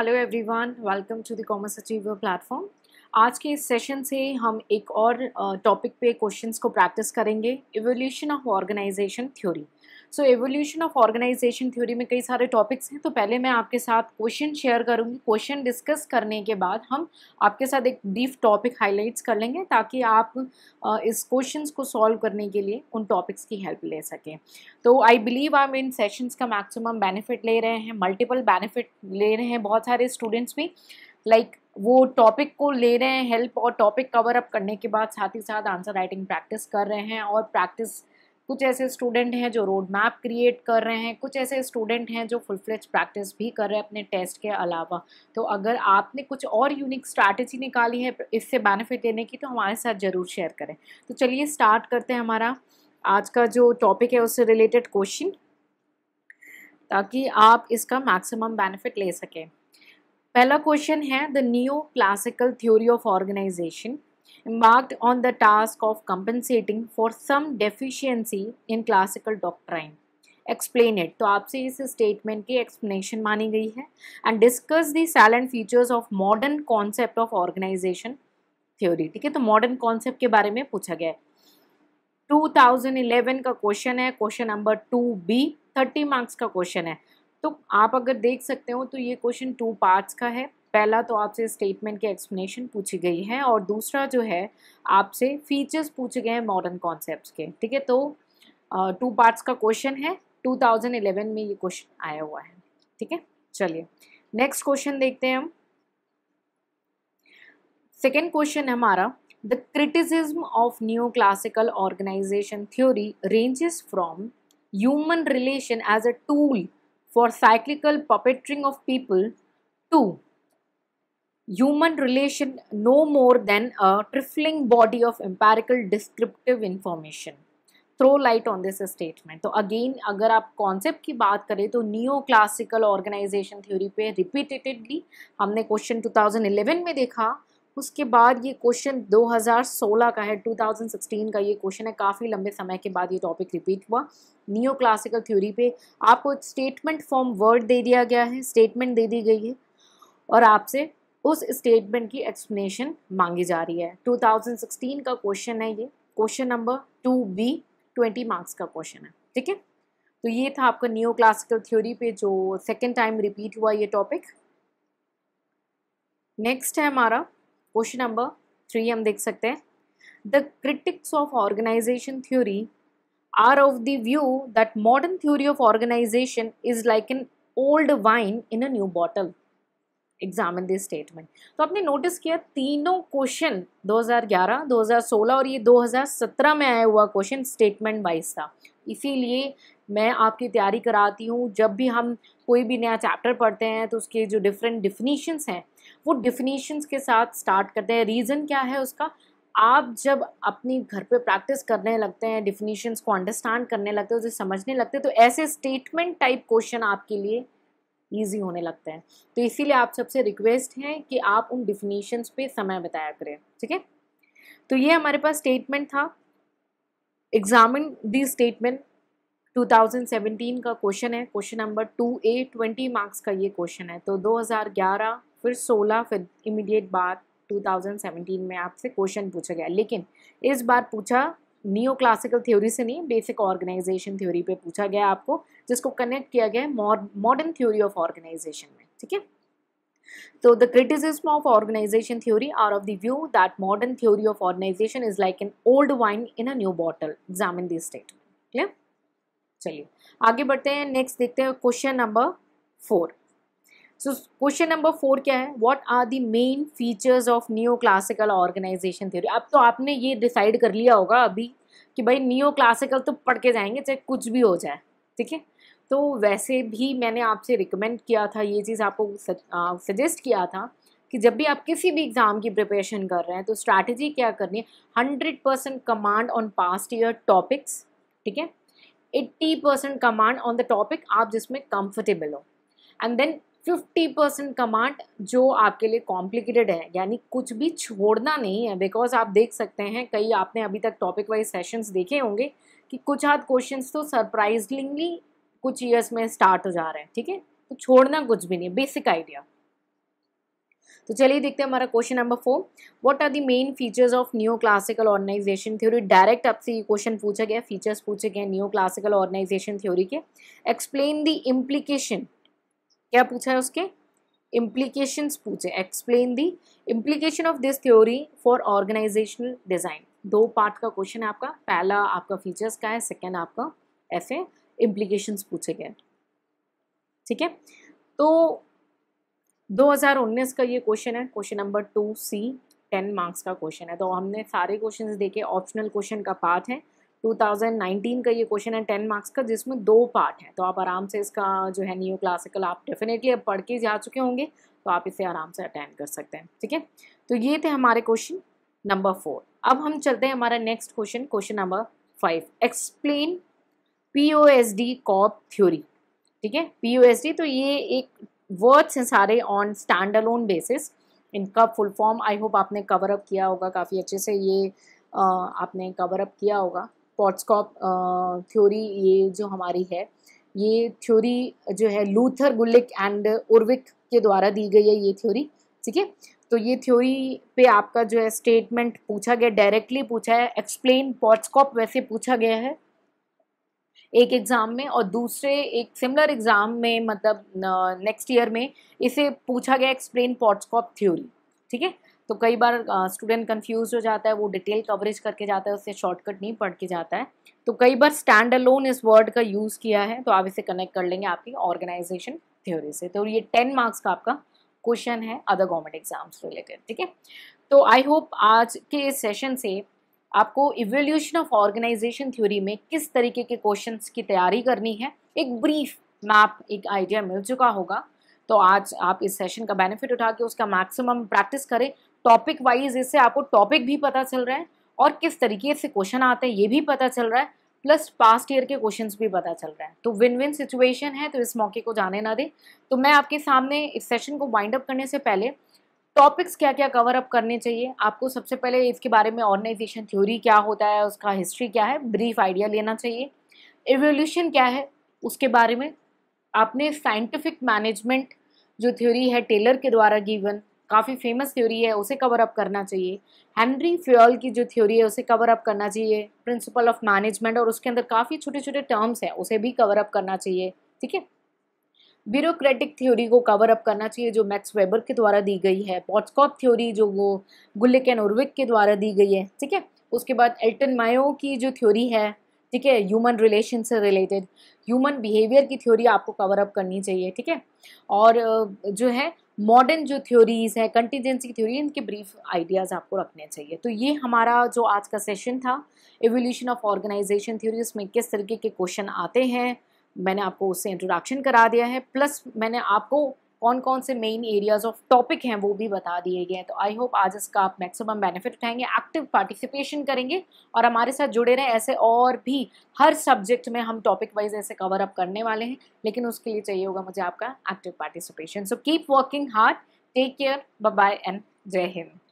Hello everyone welcome to the commerce achiever platform आज के इस सेशन से हम एक और टॉपिक पे क्वेश्चंस को प्रैक्टिस करेंगे evolution of organisation theory so evolution of organisation theory में कई सारे टॉपिक्स हैं तो पहले मैं आपके साथ क्वेश्चन शेयर करूँगी क्वेश्चन डिस्कस करने के बाद हम आपके साथ एक ब्रीफ टॉपिक हाईलाइट्स कर लेंगे ताकि आप इस क्वेश्चन को सॉल्व करने के लिए उन टॉपिक्स की हेल्प ले सकें तो आई बिलीव आप इन सेशंस का मैक्सिमम बेनिफिट ले रहे हैं मल्टीपल बेनिफिट ले रहे हैं बहुत सारे स्टूडेंट्स भी लाइक like, वो टॉपिक को ले रहे हैं हेल्प और टॉपिक कवर अप करने के बाद साथ ही साथ आंसर राइटिंग प्रैक्टिस कर रहे हैं और प्रैक्टिस कुछ ऐसे स्टूडेंट हैं जो रोड मैप क्रिएट कर रहे हैं कुछ ऐसे स्टूडेंट हैं जो फुल फ्लेज प्रैक्टिस भी कर रहे हैं अपने टेस्ट के अलावा तो अगर आपने कुछ और यूनिक स्ट्रैटेजी निकाली है इससे बेनिफिट लेने की तो हमारे साथ ज़रूर शेयर करें तो चलिए स्टार्ट करते हैं हमारा आज का जो टॉपिक है उससे रिलेटेड क्वेश्चन ताकि आप इसका मैक्सिमम बेनिफिट ले सकें पहला क्वेश्चन है the new classical theory of organisation embarked on the task of compensating for some deficiency in classical doctrine. Explain it तो आपसे इस स्टेटमेंट की explanation मानी गई है and discuss the salient features of modern concept of organisation theory. ठीक है तो मॉडर्न कॉन्सेप्ट के बारे में पूछा गया है 2011 का क्वेश्चन है question number two B thirty marks का क्वेश्चन है तो आप अगर देख सकते हो तो ये क्वेश्चन टू पार्ट्स का है पहला तो आपसे स्टेटमेंट की एक्सप्लेनेशन पूछी गई है और दूसरा जो है आपसे फीचर्स पूछे गए हैं मॉडर्न कॉन्सेप्ट के ठीक है तो टू पार्ट्स का क्वेश्चन है 2011 में ये क्वेश्चन आया हुआ है ठीक है चलिए नेक्स्ट क्वेश्चन देखते हैं हम सेकेंड क्वेश्चन है हमारा the criticism of new classical organisation theory ranges from human relation as a tool for cyclical puppeteering of people to human relation no more than a trifling body of empirical descriptive information. Throw light on this statement तो again अगर आप concept की बात करें तो neo classical organisation theory पे repeatedly हमने question 2011 में देखा उसके बाद ये क्वेश्चन 2016 का है 2016 का ये क्वेश्चन है काफ़ी लंबे समय के बाद ये टॉपिक रिपीट हुआ नियो क्लासिकल थ्योरी पे आपको एक स्टेटमेंट फॉर्म वर्ड दे दिया गया है स्टेटमेंट दे दी गई है और आपसे उस स्टेटमेंट की एक्सप्लेनेशन मांगी जा रही है 2016 का क्वेश्चन है ये question number two B twenty marks का क्वेश्चन है ठीक है तो ये था आपका न्यू क्लासिकल थ्योरी पे जो सेकेंड टाइम रिपीट हुआ ये टॉपिक नेक्स्ट है हमारा क्वेश्चन नंबर थ्री हम देख सकते हैं the critics of organisation theory are of the view that modern theory of organisation is like an old wine in a new bottle examine this statement तो आपने notice किया तीनों क्वेश्चन 2011, 2016 और ये 2017 में आया हुआ क्वेश्चन स्टेटमेंट वाइज था इसीलिए मैं आपकी तैयारी कराती हूँ जब भी हम कोई भी नया चैप्टर पढ़ते हैं तो उसके जो डिफरेंट डिफिनीशंस हैं वो डिफिनीशंस के साथ स्टार्ट करते हैं रीज़न क्या है उसका आप जब अपनी घर पे प्रैक्टिस करने लगते हैं डिफिनीशंस को अंडरस्टैंड करने लगते हैं उसे समझने लगते हैं तो ऐसे स्टेटमेंट टाइप क्वेश्चन आपके लिए ईजी होने लगता है तो इसीलिए आप सबसे रिक्वेस्ट है कि आप उन डिफिनीशंस पे समय बताया करें ठीक है तो ये हमारे पास स्टेटमेंट था एग्जामिन दी स्टेटमेंट 2017 का क्वेश्चन है question number two A twenty marks का ये क्वेश्चन है तो 2011 फिर 16 फिर इमीडिएट बाद 2017 में आपसे क्वेश्चन पूछा गया लेकिन इस बार पूछा नियो क्लासिकल थ्योरी से नहीं बेसिक ऑर्गेनाइजेशन थ्योरी पे पूछा गया आपको जिसको कनेक्ट किया गया है मॉडर्न थ्योरी ऑफ ऑर्गेनाइजेशन में ठीक है तो the of of theory theory are of the view that modern theory of organization is like an old wine in a new bottle. Examine this statement. Clear? चलिए आगे बढ़ते हैं next देखते हैं question number four so question number four क्या है what are the main features of new classical organisation theory अब तो आपने ये डिसाइड कर लिया होगा अभी कि भाई न्यू क्लासिकल तो पढ़ के जाएंगे चाहे कुछ भी हो जाए ठीक है तो वैसे भी मैंने आपसे रिकमेंड किया था ये चीज़ आपको सजेस्ट किया था कि जब भी आप किसी भी एग्ज़ाम की प्रिपरेशन कर रहे हैं तो स्ट्रैटेजी क्या करनी है hundred percent command on past year topics ठीक है eighty percent command on the topic आप जिसमें कंफर्टेबल हो and then fifty percent command जो आपके लिए कॉम्प्लिकेटेड है यानी कुछ भी छोड़ना नहीं है बिकॉज आप देख सकते हैं कई आपने अभी तक टॉपिक वाइज सेशंस देखे होंगे कि कुछ हाथ क्वेश्चंस तो सरप्राइजिंगली कुछ ईयर्स में स्टार्ट हो जा रहे हैं ठीक है तो छोड़ना कुछ भी नहीं बेसिक आइडिया तो चलिए देखते हैं हमारा question number four what are the main features of new classical organisation theory direct आपसे ये क्वेश्चन पूछा गया फीचर्स पूछे गए न्यू क्लासिकल ऑर्गेनाइजेशन थ्योरी के एक्सप्लेन द इम्प्लीकेशन क्या पूछा है उसके इम्प्लीकेशन पूछे explain the implication of this theory for organisational design दो पार्ट का क्वेश्चन है आपका पहला आपका फीचर्स का है सेकेंड आपका ऐसे इम्प्लीकेशंस पूछे गए ठीक है तो 2019 का ये क्वेश्चन है question number two C ten marks का क्वेश्चन है तो हमने सारे क्वेश्चन देखे ऑप्शनल क्वेश्चन का पार्ट है 2019 का ये क्वेश्चन है टेन मार्क्स का जिसमें दो पार्ट है तो आप आराम से इसका जो है न्यू क्लासिकल आप डेफिनेटली अब पढ़ के जा चुके होंगे तो आप इसे आराम से अटेंड कर सकते हैं ठीक है तो ये थे हमारे क्वेश्चन नंबर फोर अब हम चलते हैं हमारा next question question number five explain P O S D corb theory ठीक है पी ओ एस डी तो ये एक वर्ड्स हैं सारे ऑन स्टैंड अलोन बेसिस इनका फुल फॉर्म आई होप आपने कवर अप किया होगा काफ़ी अच्छे से ये आ, आपने कवर अप किया होगा पॉट्सकॉप थ्योरी ये जो हमारी है ये थ्योरी जो है लूथर गुल्लिक एंड उर्विक के द्वारा दी गई है ये थ्योरी ठीक है तो ये थ्योरी पे आपका जो है स्टेटमेंट पूछा गया डायरेक्टली पूछा है एक्सप्लेन पॉट्सकॉप वैसे पूछा गया है एक एग्ज़ाम में और दूसरे एक सिमिलर एग्ज़ाम में मतलब नेक्स्ट ईयर में इसे पूछा गया एक्सप्लेन पॉट्सकॉप थ्योरी ठीक है तो कई बार स्टूडेंट कंफ्यूज हो जाता है वो डिटेल कवरेज करके जाता है उससे शॉर्टकट नहीं पढ़ के जाता है तो कई बार स्टैंड अलोन इस वर्ड का यूज़ किया है तो आप इसे कनेक्ट कर लेंगे आपकी ऑर्गेनाइजेशन थ्योरी से तो ये टेन मार्क्स का आपका क्वेश्चन है अदर गवर्नमेंट एग्जाम्स रिलेटेड ठीक है तो आई होप आज के इस सेशन से आपको इवोल्यूशन ऑफ ऑर्गेनाइजेशन थ्योरी में किस तरीके के क्वेश्चन की तैयारी करनी है एक ब्रीफ मैप एक आइडिया मिल चुका होगा तो आज आप इस सेशन का बेनिफिट उठा के उसका मैक्सिमम प्रैक्टिस करें टॉपिक वाइज इससे आपको टॉपिक भी पता चल रहा है और किस तरीके से क्वेश्चन आते हैं ये भी पता चल रहा है प्लस पास्ट ईयर के क्वेश्चंस भी पता चल रहा है तो विन विन सिचुएशन है तो इस मौके को जाने ना दें तो मैं आपके सामने इस सेशन को वाइंड अप करने से पहले टॉपिक्स क्या क्या कवर अप करने चाहिए आपको सबसे पहले इसके बारे में ऑर्गेनाइजेशन थ्योरी क्या होता है उसका हिस्ट्री क्या है ब्रीफ आइडिया लेना चाहिए एवोल्यूशन क्या है उसके बारे में आपने साइंटिफिक मैनेजमेंट जो थ्योरी है टेलर के द्वारा गिवन काफ़ी फेमस थ्योरी है उसे कवर अप करना चाहिए हेनरी फ्योल की जो थ्योरी है उसे कवर अप करना चाहिए प्रिंसिपल ऑफ मैनेजमेंट और उसके अंदर काफ़ी छोटे छोटे टर्म्स हैं उसे भी कवर अप करना चाहिए ठीक है ब्यूरोक्रेटिक थ्योरी को कवर अप करना चाहिए जो मैक्स वेबर के द्वारा दी गई है पॉट्सकॉप थ्योरी जो वो गुल्ले एंड उर्विक के द्वारा दी गई है ठीक है उसके बाद एल्टन मायो की जो थ्योरी है ठीक है ह्यूमन रिलेशन से रिलेटेड ह्यूमन बिहेवियर की थ्योरी आपको कवर अप करनी चाहिए ठीक है और जो है मॉडर्न जो थ्योरीज है कंटीजेंसी की थ्योरी इनके ब्रीफ आइडियाज़ आपको रखने चाहिए तो ये हमारा जो आज का सेशन था एवोल्यूशन ऑफ ऑर्गेनाइजेशन थ्योरी उसमें किस तरीके के क्वेश्चन आते हैं मैंने आपको उससे इंट्रोडक्शन करा दिया है प्लस मैंने आपको कौन कौन से मेन एरियाज ऑफ टॉपिक हैं वो भी बता दिए गए हैं तो आई होप आज इसका आप मैक्सिमम बेनिफिट उठाएंगे एक्टिव पार्टिसिपेशन करेंगे और हमारे साथ जुड़े रहें ऐसे और भी हर सब्जेक्ट में हम टॉपिक वाइज ऐसे कवर अप करने वाले हैं लेकिन उसके लिए चाहिए होगा मुझे आपका active participation so keep working hard take care bye and जय हिंद